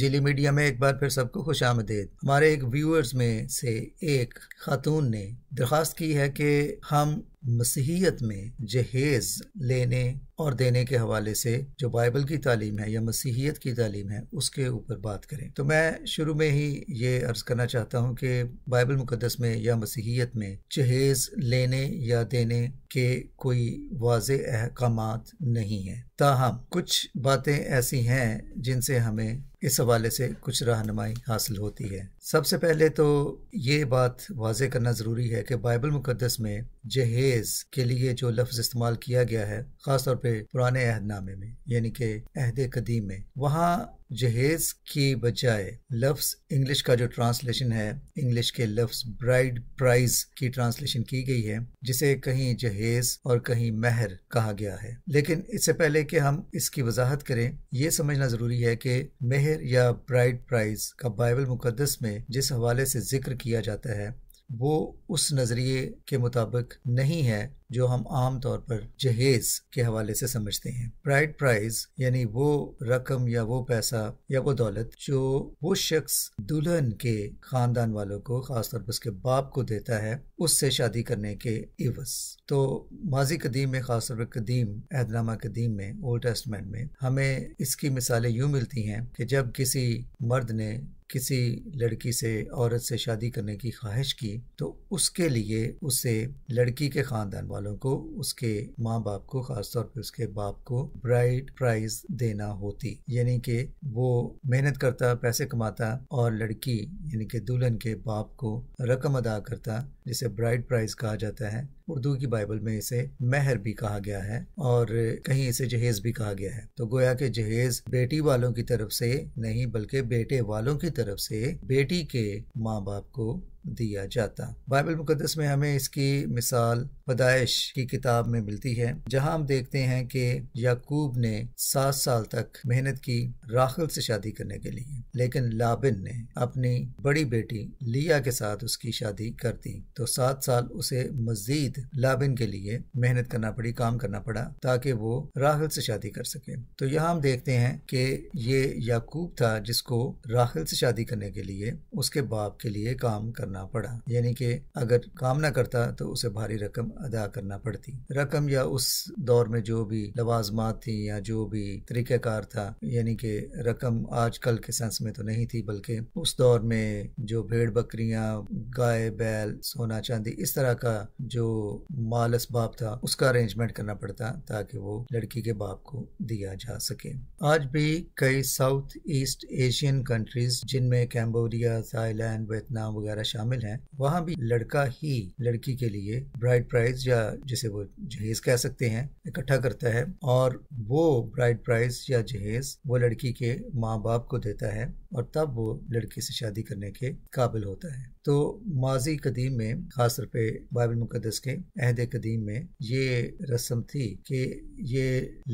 जिली media में एक बार फिर सबको खुश आमदेद हमारे एक व्यूअर्स में से एक खातून ने दरख्वास्त की है कि हम मसीहियत में जहेज लेने और देने के हवाले से जो बाइबल की तालीम है या मसीहियत की तालीम है उसके ऊपर बात करें तो मैं शुरू में ही ये अर्ज़ करना चाहता हूँ कि बाइबल मुकदस में या मसीहियत में जहेज लेने या देने के कोई वाज अहकाम नहीं है ताहम कुछ बातें ऐसी हैं जिनसे हमें इस हवाले से कुछ रहनमाई हासिल होती है सबसे पहले तो ये बात वाज करना ज़रूरी है कि बाइबल मुकदस में जहेज के लिए जो लफ्ज इस्तेमाल किया गया है खास तौर पर पुराने अहदनामे में यानी के अहद कदीम में वहाँ जहेज की बजाय लफ्स इंग्लिश का जो ट्रांसलेशन है इंग्लिश के लफ्स ब्राइड प्राइज की ट्रांसलेशन की गई है जिसे कहीं जहेज और कहीं महर कहा गया है लेकिन इससे पहले कि हम इसकी वजाहत करें यह समझना जरूरी है कि महर या ब्राइड प्राइज का बाइबल मुकदस में जिस हवाले से जिक्र किया जाता है वो उस नज़रिए के मुताबिक नहीं है जो हम आम तौर पर जहेज के हवाले से समझते हैं प्राइड प्राइज यानी वो रकम या वो पैसा या वो दौलत जो वो शख्स दुल्हन के खानदान वालों को खासतौर पर उसके बाप को देता है उससे शादी करने के इवस तो माजी कदीम में खासतौर पर कदीम एहदनामा कदीम में ओल्ड टेस्टमेंट में हमें इसकी मिसालें यूं मिलती हैं कि जब किसी मर्द ने किसी लड़की से औरत से शादी करने की ख्वाहिश की तो उसके लिए उसे लड़की के खानदान वालों वालों को उसके माँ बाप को खासतौर पर उसके बाप को ब्राइड प्राइज देना होती यानी कि वो मेहनत करता पैसे कमाता और लड़की यानी कि दुल्हन के बाप को रकम अदा करता जिसे ब्राइड प्राइज कहा जाता है उर्दू की बाइबल में इसे मेहर भी कहा गया है और कहीं इसे जहेज भी कहा गया है तो गोया के जहेज बेटी वालों की तरफ से नहीं बल्कि बेटे वालों की तरफ से बेटी के माँ बाप को दिया जाता बाइबल मुकदस में हमें इसकी मिसाल पदाइश की किताब में मिलती है जहां हम देखते हैं कि याकूब ने सात साल तक मेहनत की राखल से शादी करने के लिए लेकिन लाबिन ने अपनी बड़ी बेटी लिया के साथ उसकी शादी कर दी तो सात साल उसे मजीद लाबिन के लिए मेहनत करना पड़ी काम करना पड़ा ताकि वो राखल से शादी कर सके तो यहाँ हम देखते हैं कि ये याकूब था जिसको राखल से शादी करने के लिए उसके बाप के लिए काम करना पड़ा यानी कि अगर काम ना करता तो उसे भारी रकम अदा करना पड़ती रकम या उस दौर में जो भी लवाजमात थी या जो भी तरीक़ाकार था यानी कि रकम आज कल के सेंस में तो नहीं थी बल्कि उस दौर में जो भेड़ बकरियां गाय बैल सोना चांदी इस तरह का जो माल इसबाब था उसका अरेंजमेंट करना पड़ता ताकि वो लड़की के बाप को दिया जा सके आज भी कई साउथ ईस्ट एशियन कंट्रीज जिनमें कैम्बोडिया थाईलैंड वियतनाम वगैरह शामिल हैं वहाँ भी लड़का ही लड़की के लिए ब्राइड प्राइस या जिसे वो जहेज कह सकते हैं इकट्ठा करता है और वो ब्राइड प्राइस या जहेज वो लड़की के माँ बाप को देता है और तब वो लड़की से शादी करने के काबिल होता है तो माजी कदीम में खास तौर पर बाइबल मुकदस के अहद कदीम में ये रस्म थी कि ये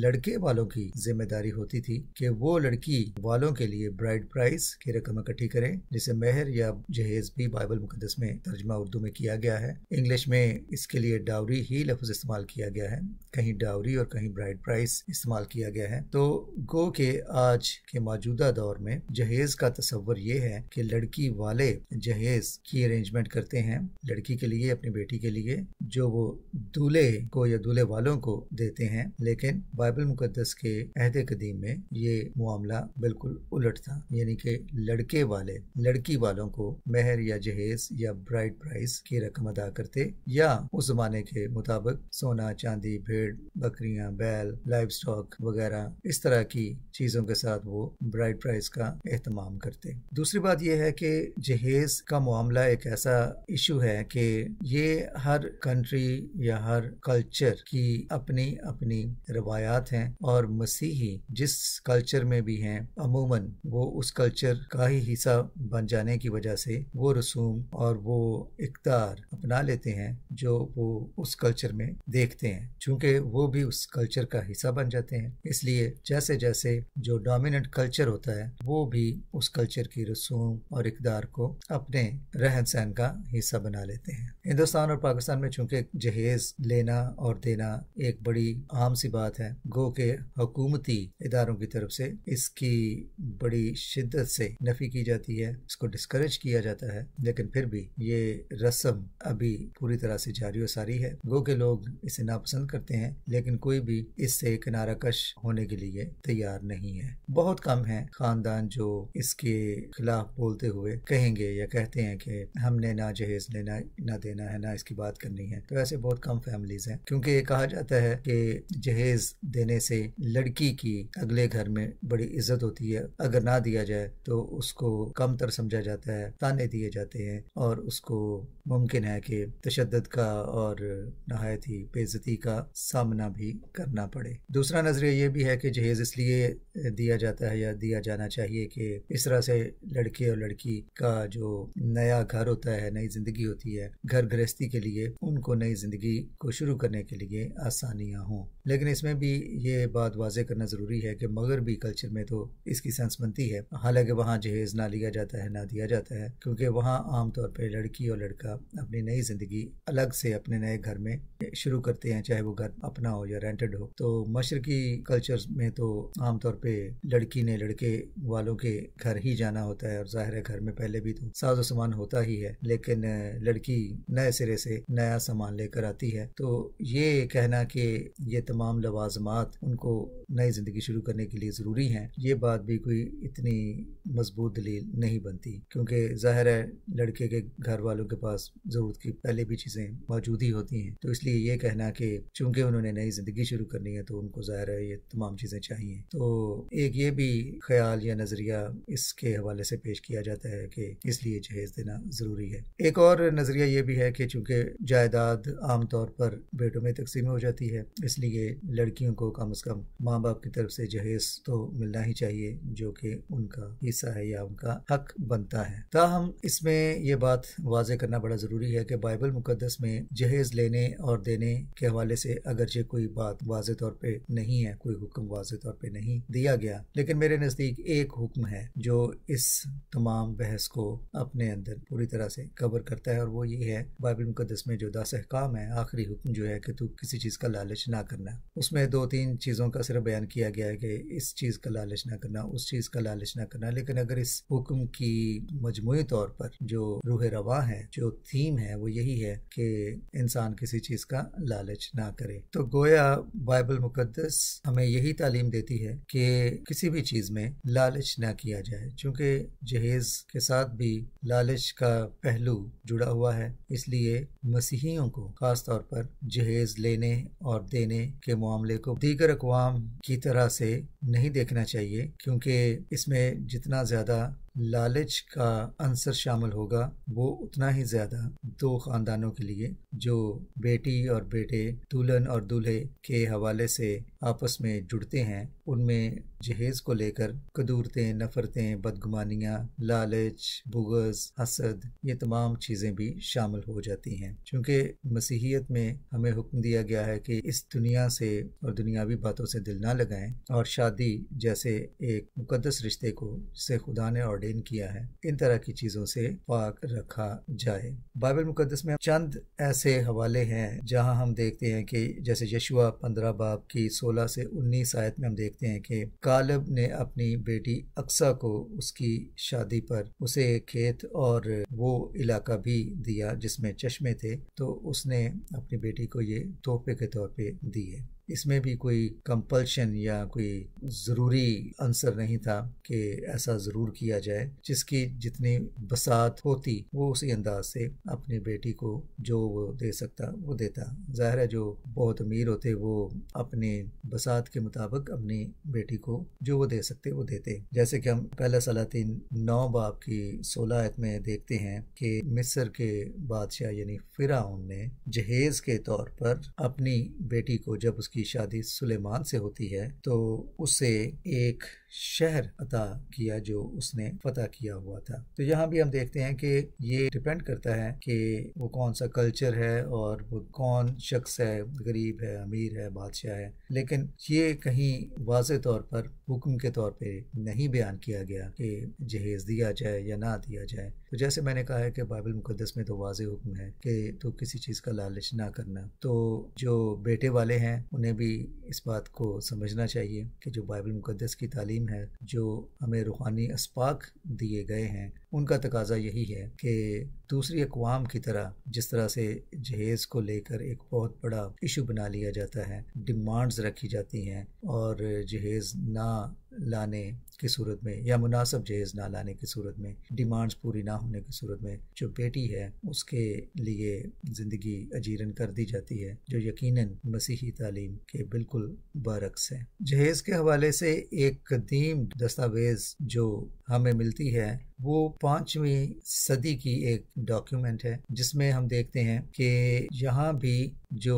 लड़के वालों की जिम्मेदारी होती थी कि वो लड़की वालों के लिए ब्राइड प्राइस की रकम इकट्ठी करें जिसे मेहर या जहेज भी बाइबल मुकदस में तर्जमा उर्दू में किया गया है इंग्लिश में इसके लिए डावरी ही लफ्ज इस्तेमाल किया गया है कहीं डावरी और कहीं ब्राइड प्राइस इस्तेमाल किया गया है तो गो के आज के मौजूदा दौर में जहेज का तस्वर ये है कि लड़की वाले जहेज की अरेंजमेंट करते हैं लड़की के लिए अपनी बेटी के लिए जो वो दूल्हे को या दूल्हे वालों को देते हैं लेकिन बाइबल मुकदस के अहद कदीम में ये मामला बिल्कुल उलट था यानी कि लड़के वाले लड़की वालों को मेहर या जहेज या ब्राइट प्राइस की रकम अदा करते या उस जमाने के मुताबिक सोना चांदी भेड़ बकरियां बैल लाइफ स्टॉक वगैरह इस तरह की चीजों के साथ वो ब्राइट प्राइस का एहतमाम करते दूसरी बात यह है कि जहेज का मामला मामला एक ऐसा इशू है कि ये हर कंट्री या हर कल्चर की अपनी अपनी रवायात हैं और मसीही जिस कल्चर में भी हैं अमूमन वो उस कल्चर का ही हिस्सा बन जाने की वजह से वो रसूम और वो इकदार अपना लेते हैं जो वो उस कल्चर में देखते हैं चूंकि वो भी उस कल्चर का हिस्सा बन जाते हैं इसलिए जैसे जैसे जो डोमिनेंट कल्चर होता है वो भी उस कल्चर की रसूम और इकदार को अपने रहन सहन का हिस्सा बना लेते हैं हिंदुस्तान और पाकिस्तान में चूंकि जहेज लेना और देना एक बड़ी आम सी बात है गो के हकूमती इदारों की तरफ से इसकी बड़ी शिद्दत से नफी की जाती है इसको डिस्करेज किया जाता है लेकिन फिर भी ये रस्म अभी पूरी तरह से जारी और सारी है गो के लोग इसे नापसंद करते हैं लेकिन कोई भी इससे किनारा कश होने के लिए तैयार नहीं है बहुत कम है खानदान जो इसके खिलाफ बोलते हुए कहेंगे या कहते हैं कि कि हमने ना जहेज लेना ना देना है ना इसकी बात करनी है तो ऐसे बहुत कम फैमिलीज हैं क्योंकि ये कहा जाता है कि जहेज देने से लड़की की अगले घर में बड़ी इज्जत होती है अगर ना दिया जाए तो उसको कम तर समझा जाता है ताने दिए जाते हैं और उसको मुमकिन है कि तशद का और नहायत ही बेजती का सामना भी करना पड़े दूसरा नजरिया ये भी है कि जहेज इसलिए दिया जाता है या दिया जाना चाहिए कि इस तरह से लड़के और लड़की का जो नया नया घर होता है नई जिंदगी होती है घर गृहस्थी के लिए उनको नई जिंदगी को शुरू करने के लिए आसानियाँ हों लेकिन इसमें भी ये बात वाजे करना ज़रूरी है कि मगरबी कल्चर में तो इसकी सेंस बनती है हालांकि वहाँ जहेज ना लिया जाता है ना दिया जाता है क्योंकि वहाँ आमतौर पर लड़की और लड़का अपनी नई जिंदगी अलग से अपने नए घर में शुरू करते हैं चाहे वो घर अपना हो या रेंटेड हो तो मशरकी कल्चर में तो आमतौर पर लड़की ने लड़के वालों के घर ही जाना होता है और जाहिर है घर में पहले भी तो साजो सामान होता होता ही है लेकिन लड़की नए सिरे से नया सामान लेकर आती है तो ये कहना कि ये तमाम लवाजमात उनको नई ज़िंदगी शुरू करने के लिए ज़रूरी हैं ये बात भी कोई इतनी मजबूत दलील नहीं बनती क्योंकि ज़ाहिर है लड़के के घर वालों के पास ज़रूरत की पहले भी चीज़ें मौजूद ही होती हैं तो इसलिए ये कहना कि चूंकि उन्होंने नई ज़िंदगी शुरू करनी है तो उनको ज़ाहिर है ये तमाम चीज़ें चाहिए तो एक ये भी ख्याल या नज़रिया इसके हवाले से पेश किया जाता है कि इसलिए जहेज देना ज़रूरी है एक और नज़रिया ये भी है कि चूँकि जायदाद आमतौर पर बेटों में तकसीम हो जाती है इसलिए लड़कियों को कम अज़ कम माँ बाप की तरफ से जहेज तो मिलना ही चाहिए जो कि उनका हिस्सा है या उनका हक बनता है ताहम इसमें ये बात वाज करना बड़ा ज़रूरी है कि बाइबल मुकदस में जहेज लेने और देने के हवाले से अगरचे कोई बात वाज तौर पर नहीं है कोई हुक्म वाज तौर पर नहीं दिया गया लेकिन मेरे नज़दीक एक हुक्म है जो इस तमाम बहस को अपने अंदर पूरी तरह से कवर करता है और वो ये है बाइबल मुकदस में जो दस अहकाम है आखिरी हुक्म जो है कि तू किसी चीज़ का लालच ना करना उसमें दो तीन चीज़ों का सिर्फ बयान किया गया है कि इस चीज़ का लालच ना करना उस चीज़ का लालच ना करना लेकिन अगर इस हुक्म की मजमू तौर पर जो रूह रवा है जो थीम है वो यही है कि इंसान किसी चीज़ का लालच ना करे तो गोया बाइबल मुकदस हमें यही तालीम देती है कि किसी भी चीज़ में लालच ना किया जाए चूँकि जहेज के साथ भी लालच का पहलू जुड़ा हुआ है इसलिए मसीहियों को खास तौर पर जहेज लेने और देने के मामले को दीगर अकवाम की तरह से नहीं देखना चाहिए क्योंकि इसमें जितना ज्यादा लालच का आंसर शामिल होगा वो उतना ही ज्यादा दो खानदानों के लिए जो बेटी और बेटे दुल्हन और दूल्हे के हवाले से आपस में जुड़ते हैं उनमें जहेज को लेकर कदूरतें नफरतें बदगुमानियाँ लालच बुगज हसद ये तमाम चीज़ें भी शामिल हो जाती हैं क्योंकि मसीहियत में हमें हुक्म दिया गया है कि इस दुनिया से और दुनियावी बातों से दिल ना लगाएं और शादी जैसे एक मुकदस रिश्ते को जिसे खुदा ने ऑर्डर ऑर्डेन किया है इन तरह की चीजों से पाक रखा जाए बाइबल मुकदस में चंद ऐसे हवाले हैं जहाँ हम देखते हैं कि जैसे यशुआ पंद्रह बाप की सोलह से उन्नीस आयत में हम देखते हैं कि कालब ने अपनी बेटी अक्सा को उसकी शादी पर उसे खेत और वो इलाका भी दिया जिसमें चश्मे थे तो उसने अपनी बेटी को ये तोहफे के तौर पे दिए इसमें भी कोई कंपल्शन या कोई ज़रूरी आंसर नहीं था कि ऐसा ज़रूर किया जाए जिसकी जितनी बसात होती वो उसी अंदाज से अपनी बेटी को जो वो दे सकता वो देता ज़ाहिर है जो बहुत अमीर होते वो अपने बसात के मुताबिक अपनी बेटी को जो वो दे सकते वो देते जैसे कि हम पहला सलातीन नौ बाप की सोलह आयत में देखते हैं कि मिस्र के बादशाह यानी फिराउन ने जहेज के तौर पर अपनी बेटी को जब उसकी की शादी सुलेमान से होती है तो उसे एक शहर अता किया जो उसने फता किया हुआ था तो यहाँ भी हम देखते हैं कि ये डिपेंड करता है कि वो कौन सा कल्चर है और वो कौन शख्स है गरीब है अमीर है बादशाह है लेकिन ये कहीं वाज तौर पर हुक्म के तौर पे नहीं बयान किया गया कि जहेज दिया जाए या ना दिया जाए तो जैसे मैंने कहा है कि बाइबल मुकदस में तो वाज हुक्म है कि तो किसी चीज़ का लालच ना करना तो जो बेटे वाले हैं उन्हें भी इस बात को समझना चाहिए कि जो बाइबल मुकदस की तालीम तालीम है जो हमें रूहानी इस्पाक दिए गए हैं उनका तकाजा यही है कि दूसरी अकवाम की तरह जिस तरह से जहेज़ को लेकर एक बहुत बड़ा इशू बना लिया जाता है डिमांड्स रखी जाती हैं और जहेज़ ना लाने की सूरत में या मुनासिब जहेज ना लाने की सूरत में डिमांड्स पूरी ना होने की सूरत में जो बेटी है उसके लिए ज़िंदगी अजीरन कर दी जाती है जो यकीनन मसीही तालीम के बिल्कुल बरक्स है जहेज के हवाले से एक कदीम दस्तावेज जो हमें मिलती है वो पांचवी सदी की एक डॉक्यूमेंट है जिसमें हम देखते हैं कि यहाँ भी जो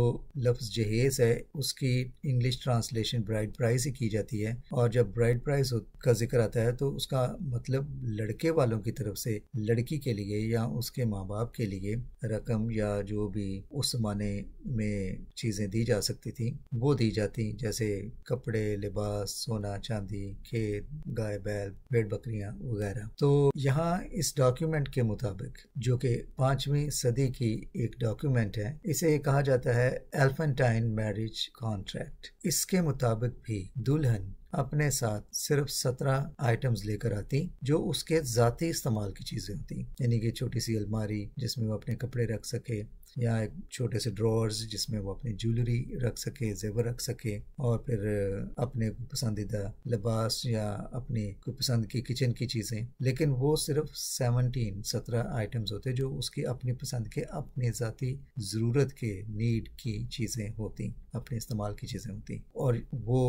लफ्ज जहेज है उसकी इंग्लिश ट्रांसलेशन ब्राइड प्राइस ही की जाती है और जब ब्राइड प्राइस का का जिक्र आता है तो उसका मतलब लड़के वालों की तरफ से लड़की के लिए या उसके माँ बाप के लिए रकम या जो भी उस माने में चीज़ें दी जा सकती थी वो दी जाती जैसे कपड़े लिबास सोना चांदी खेत गाय बैल भेड़ बकरियां वगैरह तो यहाँ इस डॉक्यूमेंट के मुताबिक जो कि पांचवी सदी की एक डॉक्यूमेंट है इसे कहा जाता है एल्फेंटाइन मैरिज कॉन्ट्रैक्ट इसके मुताबिक भी दुल्हन अपने साथ सिर्फ सत्रह आइटम्स लेकर आती जो उसके जाती इस्तेमाल की चीजें होती यानी कि छोटी सी अलमारी जिसमें वो अपने कपड़े रख सके या एक छोटे से ड्रॉर्स जिसमें वो अपनी ज्वेलरी रख सके जेवर रख सके और फिर अपने पसंदीदा लिबास या अपनी कोई पसंद की किचन की चीज़ें लेकिन वो सिर्फ सेवनटीन सत्रह आइटम्स होते जो उसकी अपनी पसंद के अपने ज़ाती ज़रूरत के नीड की चीज़ें होती अपने इस्तेमाल की चीज़ें होती और वो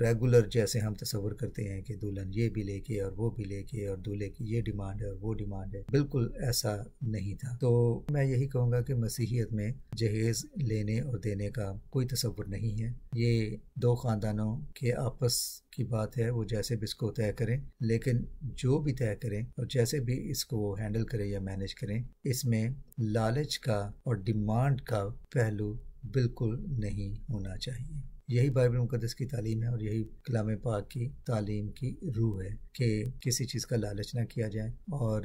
रेगुलर जैसे हम तस्वर करते हैं कि दुल्हन ये भी लेके और वो भी लेके और दूल्हे की ये डिमांड है और वो डिमांड है बिल्कुल ऐसा नहीं था तो मैं यही कहूँगा कि मसीहियत में जहेज लेने और देने का कोई तस्वुर नहीं है ये दो ख़ानदानों के आपस की बात है वो जैसे भी इसको तय करें लेकिन जो भी तय करें और जैसे भी इसको हैंडल करें या मैनेज करें इसमें लालच का और डिमांड का पहलू बिल्कुल नहीं होना चाहिए यही बाइबल मुकदस की तालीम है और यही कलाम पाक की तालीम की रूह है कि किसी चीज़ का लालच ना किया जाए और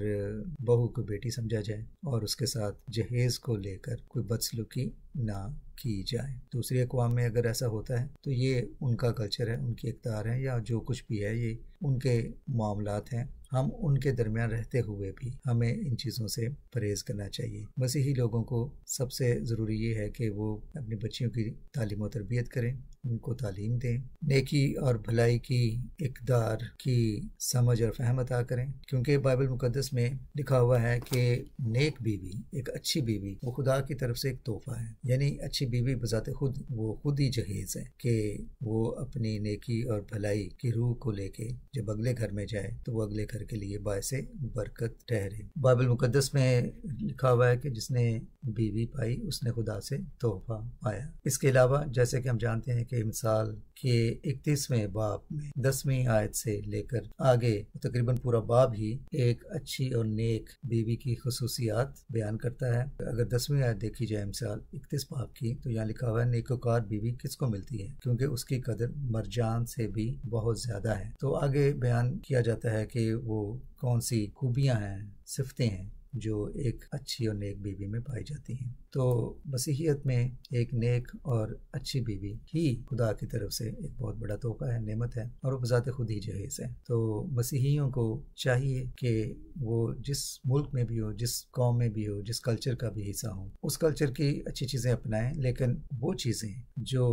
बहू को बेटी समझा जाए और उसके साथ जहेज को लेकर कोई बदसलूकी ना की जाए दूसरी अकवाम में अगर ऐसा होता है तो ये उनका कल्चर है उनकी इकदार है या जो कुछ भी है ये उनके मामला हैं हम उनके दरमियान रहते हुए भी हमें इन चीज़ों से परहेज करना चाहिए मसीही लोगों को सबसे ज़रूरी ये है कि वो अपनी बच्चियों की तालीम तरबियत करें उनको तालीम दें नेकी और भलाई की इकदार की समझ और फहम अदा करें क्योंकि बाइबल मुकदस में लिखा हुआ है कि नेक बीवी एक अच्छी बीवी वो खुदा की तरफ से एक तोहफा है यानी अच्छी बीवी बजाते खुद वो खुद ही जहेज है कि वो अपनी नेकी और भलाई की रूह को लेके जब अगले घर में जाए तो वो अगले घर के लिए बायस बरकत ठहरे बाइबल मुकदस में लिखा हुआ है कि जिसने बीवी पाई उसने खुदा से तोहफा पाया इसके अलावा जैसे कि हम जानते हैं कि के मिसाल के इकतीसवें बाप में दसवीं आयत से लेकर आगे तकरीबन पूरा बाब ही एक अच्छी और नेक बीवी की खसूसियात बयान करता है अगर दसवीं आयत देखी जाए मिसाल इकतीस बाप की तो यहाँ लिखा हुआ है नेकोकार बीवी किसको मिलती है क्योंकि उसकी कदर मरजान से भी बहुत ज्यादा है तो आगे बयान किया जाता है कि वो कौन सी खूबियाँ हैं सिफते हैं जो एक अच्छी और नेक बीवी में पाई जाती हैं तो मसीहियत में एक नेक और अच्छी बीवी ही खुदा की तरफ से एक बहुत बड़ा तोहफा है नेमत है और वो बजाते खुद ही जहेज है तो मसीहियों को चाहिए कि वो जिस मुल्क में भी हो जिस कौम में भी हो जिस कल्चर का भी हिस्सा हो उस कल्चर की अच्छी चीज़ें अपनाएं लेकिन वो चीज़ें जो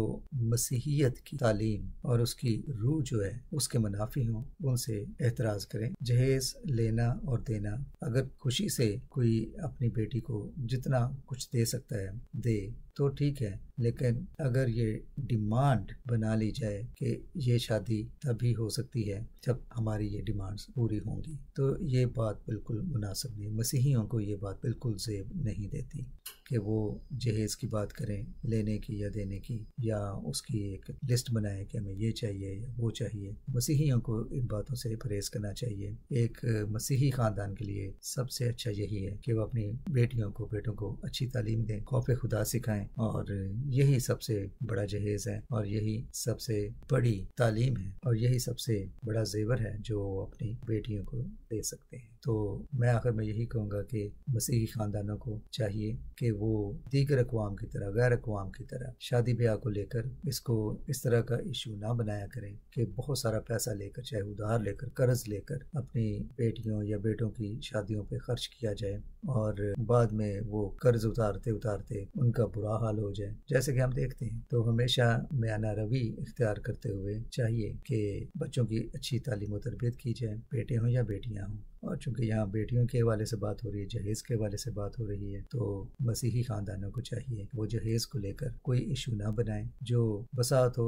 मसीहियत की तालीम और उसकी रूह जो है उसके मुनाफी हों उनसे एतराज़ करें जहेज लेना और देना अगर खुशी से कोई अपनी बेटी को जितना कुछ दे सकता है दे तो ठीक है लेकिन अगर ये डिमांड बना ली जाए कि ये शादी तभी हो सकती है जब हमारी ये डिमांड्स पूरी होंगी तो ये बात बिल्कुल मुनासिब नहीं मसीहियों को ये बात बिल्कुल जेब नहीं देती कि वो जहेज़ की बात करें लेने की या देने की या उसकी एक लिस्ट बनाएं कि हमें ये चाहिए या वो चाहिए मसीहियों को इन बातों से परहेज करना चाहिए एक मसीही ख़ानदान के लिए सबसे अच्छा यही है कि वो अपनी बेटियों को बेटों को अच्छी तालीम दें खौफ खुदा सिखाएं है और यही सबसे बड़ा जहेज है और यही सबसे बड़ी तालीम है और यही सबसे बड़ा जेवर है जो अपनी बेटियों को दे सकते हैं तो मैं आखिर में यही कहूँगा कि मसीही ख़ानदानों को चाहिए कि वो दीगर अकवाम की तरह गैर अकवाम की तरह शादी ब्याह को लेकर इसको इस तरह का इशू ना बनाया करें कि बहुत सारा पैसा लेकर चाहे उधार लेकर कर्ज लेकर अपनी बेटियों या बेटों की शादियों पर खर्च किया जाए और बाद में वो कर्ज उतारते उतारते उनका बुरा बहाल हो जाए जैसे कि हम देखते हैं तो हमेशा म्याना रवि इख्तियार करते हुए चाहिए कि बच्चों की अच्छी तालीम व तरबियत की जाए बेटे हों या बेटियां हों और चूंकि यहाँ बेटियों के हवाले से बात हो रही है जहेज़ के हवाले से बात हो रही है तो मसीही ख़ानदानों को चाहिए वो जहेज़ को लेकर कोई इशू ना बनाएं जो बसात हो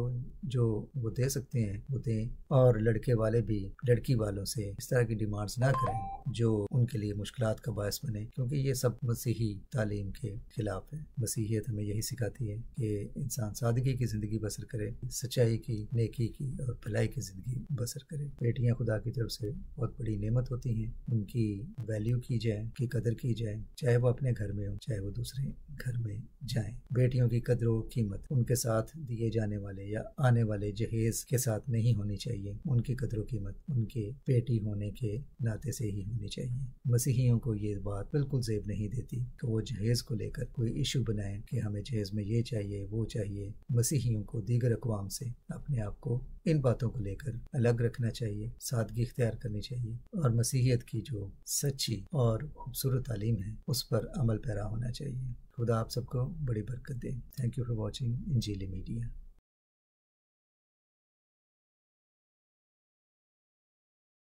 जो वो दे सकते हैं वो दें और लड़के वाले भी लड़की वालों से इस तरह की डिमांड्स ना करें जो उनके लिए मुश्किल का बायस बने क्योंकि ये सब मसीही तालीम के खिलाफ है मसीहियत हमें यही सिखाती है कि इंसान सादगी की ज़िंदगी बसर करे सच्चाई की नेकी की और भलाई की ज़िंदगी बसर करे बेटियाँ खुदा की तरफ से बहुत बड़ी नेमत होती हैं चाहिए उनकी वैल्यू की जाए उनकी कदर की जाए चाहे वो अपने घर में हो चाहे वो दूसरे घर में जाए बेटियों की कदर कीमत उनके साथ दिए जाने वाले या आने वाले जहेज के साथ नहीं होनी चाहिए उनकी कदर कीमत उनके बेटी होने के नाते से ही होनी चाहिए मसीहियों को ये बात बिल्कुल जेब नहीं देती कि वो जहेज को लेकर कोई इशू बनाए कि हमें जहेज में ये चाहिए वो चाहिए मसीहियों को दीगर अकवाम से अपने आप को इन बातों को लेकर अलग रखना चाहिए सादगी इख्तियार करनी चाहिए और मसीही शरीयत की जो सच्ची और खूबसूरत तालीम है उस पर अमल पैरा होना चाहिए खुदा आप सबको बड़ी बरकत दे थैंक यू फॉर वॉचिंग इंजीली मीडिया